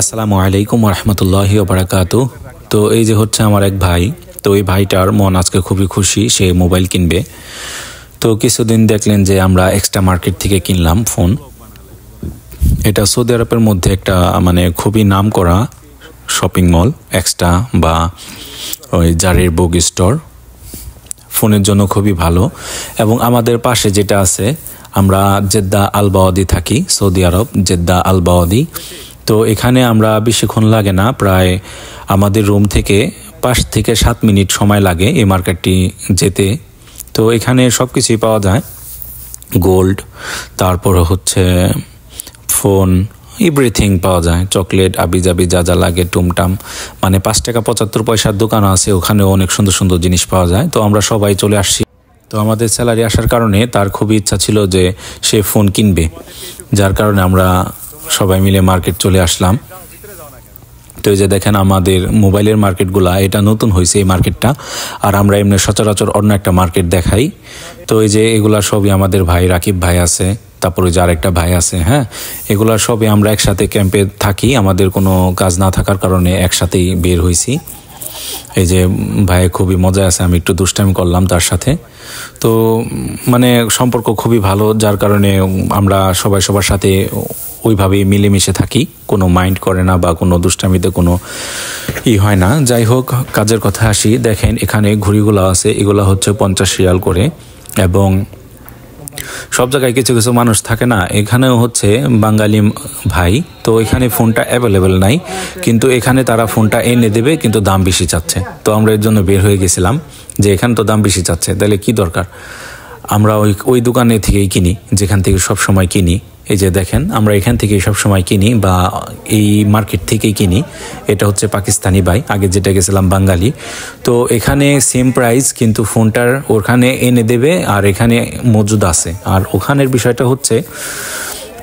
আসসালামু আলাইকুম রহমতুল্লাহি বারাকাতু তো এই যে হচ্ছে আমার এক ভাই তো এই ভাইটার মন আজকে খুবই খুশি সে মোবাইল কিনবে তো কিছুদিন দেখলেন যে আমরা এক্সট্রা মার্কেট থেকে কিনলাম ফোন এটা সৌদি আরবের মধ্যে একটা মানে খুবই নাম করা শপিং মল এক্সট্রা বা ওই জারের বুক স্টোর ফোনের জন্য খুবই ভালো এবং আমাদের পাশে যেটা আছে আমরা জেদ্দা আলবাওয়াদি থাকি সৌদি আরব জেদ্দা আলবাওয়াদি তো এখানে আমরা বেশিক্ষণ লাগে না প্রায় আমাদের রুম থেকে পাঁচ থেকে সাত মিনিট সময় লাগে এই মার্কেটটি যেতে তো এখানে সব কিছুই পাওয়া যায় গোল্ড তারপর হচ্ছে ফোন এভরিথিং পাওয়া যায় চকলেট আবিজাবি যা যা লাগে টুমটাম মানে পাঁচ টাকা পঁচাত্তর পয়সার দোকান আছে ওখানে অনেক সুন্দর সুন্দর জিনিস পাওয়া যায় তো আমরা সবাই চলে আসছি তো আমাদের স্যালারি আসার কারণে তার খুবই ইচ্ছা ছিল যে সে ফোন কিনবে যার কারণে আমরা সবাই মিলে মার্কেট চলে আসলাম তো এই যে দেখেন আমাদের মোবাইলের মার্কেটগুলা এটা নতুন হয়েছে এই মার্কেটটা আর আমরা এমনি সচরাচর অন্য একটা মার্কেট দেখাই তো এই যে এগুলা সবই আমাদের ভাই রাকিব ভাই আছে তারপরে যার একটা ভাই আছে হ্যাঁ এগুলা সবই আমরা একসাথে ক্যাম্পে থাকি আমাদের কোনো কাজ না থাকার কারণে একসাথেই বের হয়েছি এই যে ভাই খুবই মজা আছে আমি একটু দুষ্টাইম করলাম তার সাথে তো মানে সম্পর্ক খুবই ভালো যার কারণে আমরা সবাই সবার সাথে ওইভাবেই মিলেমিশে থাকি কোনো মাইন্ড করে না বা কোনো দুষ্টামিতে কোনো ই হয় না যাই হোক কাজের কথা আসি দেখেন এখানে ঘুড়িগুলো আছে এগুলো হচ্ছে পঞ্চাশ রিয়াল করে এবং সব জায়গায় কিছু কিছু মানুষ থাকে না এখানেও হচ্ছে বাঙালি ভাই তো এখানে ফোনটা অ্যাভেলেবেল নাই কিন্তু এখানে তারা ফোনটা এনে দেবে কিন্তু দাম বেশি চাচ্ছে তো আমরা এর জন্য বের হয়ে গেছিলাম যে এখানে তো দাম বেশি চাচ্ছে তাহলে কি দরকার আমরা ওই ওই দোকানে থেকেই কিনি যেখান থেকে সব সময় কিনি এই যে দেখেন আমরা এখান থেকে সব সময় কিনি বা এই মার্কেট থেকেই কিনি এটা হচ্ছে পাকিস্তানি বাই আগে যেটা গেছিলাম বাঙালি তো এখানে সেম প্রাইস কিন্তু ফোনটার ওখানে এনে দেবে আর এখানে মজুদ আছে আর ওখানের বিষয়টা হচ্ছে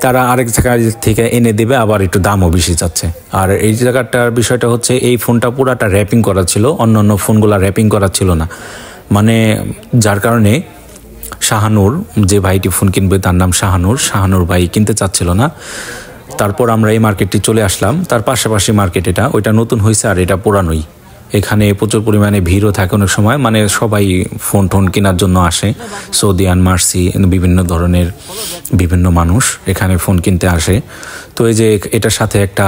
তারা আরেক জায়গায় থেকে এনে দেবে আবার একটু দামও বেশি যাচ্ছে আর এই জায়গাটার বিষয়টা হচ্ছে এই ফোনটা পুরাটা র্যাপিং করা ছিল অন্য অন্য ফোনগুলো র্যাপিং করা ছিল না মানে যার কারণে শাহানুর যে ভাইটি ফোন কিনবে তার নাম শাহানুর শাহানুর ভাই কিনতে চাচ্ছিল না তারপর আমরা এই মার্কেটটি চলে আসলাম তার পাশাপাশি মার্কেট এটা ওইটা নতুন হয়েছে আর এটা পুরানোই এখানে প্রচুর পরিমাণে ভিড়ও থাকে অনেক সময় মানে সবাই ফোন টোন কেনার জন্য আসে সৌদি আন মার্সি বিভিন্ন ধরনের বিভিন্ন মানুষ এখানে ফোন কিনতে আসে তো এই যে এটার সাথে একটা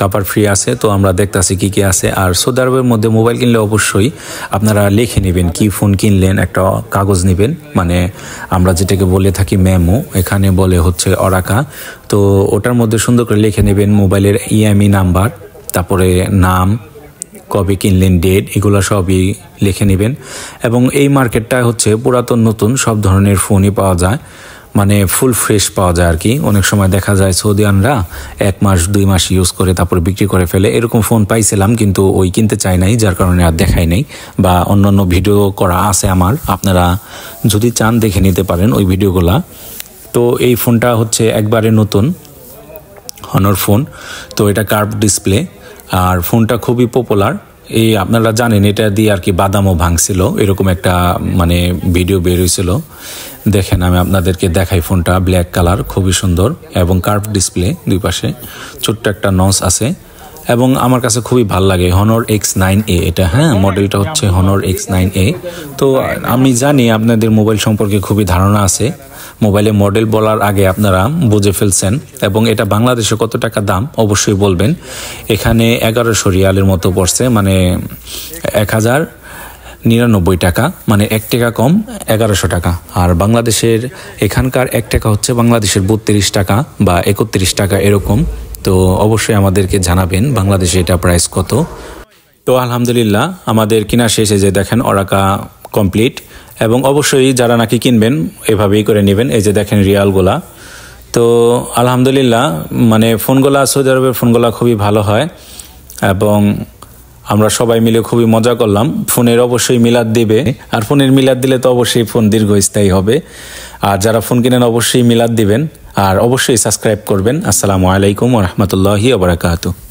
কাপার ফ্রি আছে তো আমরা দেখতেছি কী কী আছে আর সৌদি আরবের মধ্যে মোবাইল কিনলে অবশ্যই আপনারা লিখে নেবেন কি ফোন কিনলেন একটা কাগজ নেবেন মানে আমরা যেটাকে বলে থাকি ম্যামো এখানে বলে হচ্ছে অরাকা তো ওটার মধ্যে সুন্দর করে লিখে নেবেন মোবাইলের ইএমই e নাম্বার তারপরে নাম কবে কিনলেন ডেট এগুলো সবই লিখে নেবেন এবং এই মার্কেটটা হচ্ছে পুরাতন নতুন সব ধরনের ফোনই পাওয়া যায় মানে ফুল ফ্রেশ পাওয়া যায় আর কি অনেক সময় দেখা যায় সৌদিয়ানরা এক মাস দুই মাস ইউজ করে তারপর বিক্রি করে ফেলে এরকম ফোন পাইছিলাম কিন্তু ওই কিনতে চাই নাই যার কারণে আর দেখাই নাই বা অন্যান্য ভিডিও করা আছে আমার আপনারা যদি চান দেখে নিতে পারেন ওই ভিডিওগুলা তো এই ফোনটা হচ্ছে একবারে নতুন হনর ফোন তো এটা কার্ভ ডিসপ্লে আর ফোনটা খুবই পপুলার এই আপনারা জানেন এটা দিয়ে আর কি বাদামও ভাঙছিল এরকম একটা মানে ভিডিও বের হয়েছিল দেখেন আমি আপনাদেরকে দেখাই ফোনটা ব্ল্যাক কালার খুবই সুন্দর এবং কার্ভ ডিসপ্লে দুই পাশে ছোট্ট একটা নস আছে এবং আমার কাছে খুবই ভাল লাগে হনর এক্স নাইন এ এটা হ্যাঁ মডেলটা হচ্ছে হনর এক্স নাইন এ তো আমি জানি আপনাদের মোবাইল সম্পর্কে খুবই ধারণা আছে মোবাইলে মডেল বলার আগে আপনারা বুঝে ফেলছেন এবং এটা বাংলাদেশে কত টাকা দাম অবশ্যই বলবেন এখানে এগারোশো রিয়ালের মতো পড়ছে মানে এক হাজার নিরানব্বই টাকা মানে এক টাকা কম এগারোশো টাকা আর বাংলাদেশের এখানকার এক টাকা হচ্ছে বাংলাদেশের বত্রিশ টাকা বা একত্রিশ টাকা এরকম তো অবশ্যই আমাদেরকে জানাবেন বাংলাদেশে এটা প্রাইস কত তো আলহামদুলিল্লাহ আমাদের কিনা শেষে যে দেখেন ওরাকা কমপ্লিট এবং অবশ্যই যারা নাকি কিনবেন এভাবেই করে নেবেন এই যে দেখেন রিয়ালগুলা তো আলহামদুলিল্লাহ মানে ফোনগুলা সৌদি আরবের ফোনগুলা খুবই ভালো হয় এবং আমরা সবাই মিলে খুবই মজা করলাম ফোনের অবশ্যই মিলাদ দিবে আর ফোনের মিলাদ দিলে তো অবশ্যই ফোন দীর্ঘস্থায়ী হবে আর যারা ফোন কিনেন অবশ্যই মিলাদ দিবেন আর অবশ্যই সাবস্ক্রাইব করবেন আসসালামু আলাইকুম রহমতুল্লাহি আবরাকাতু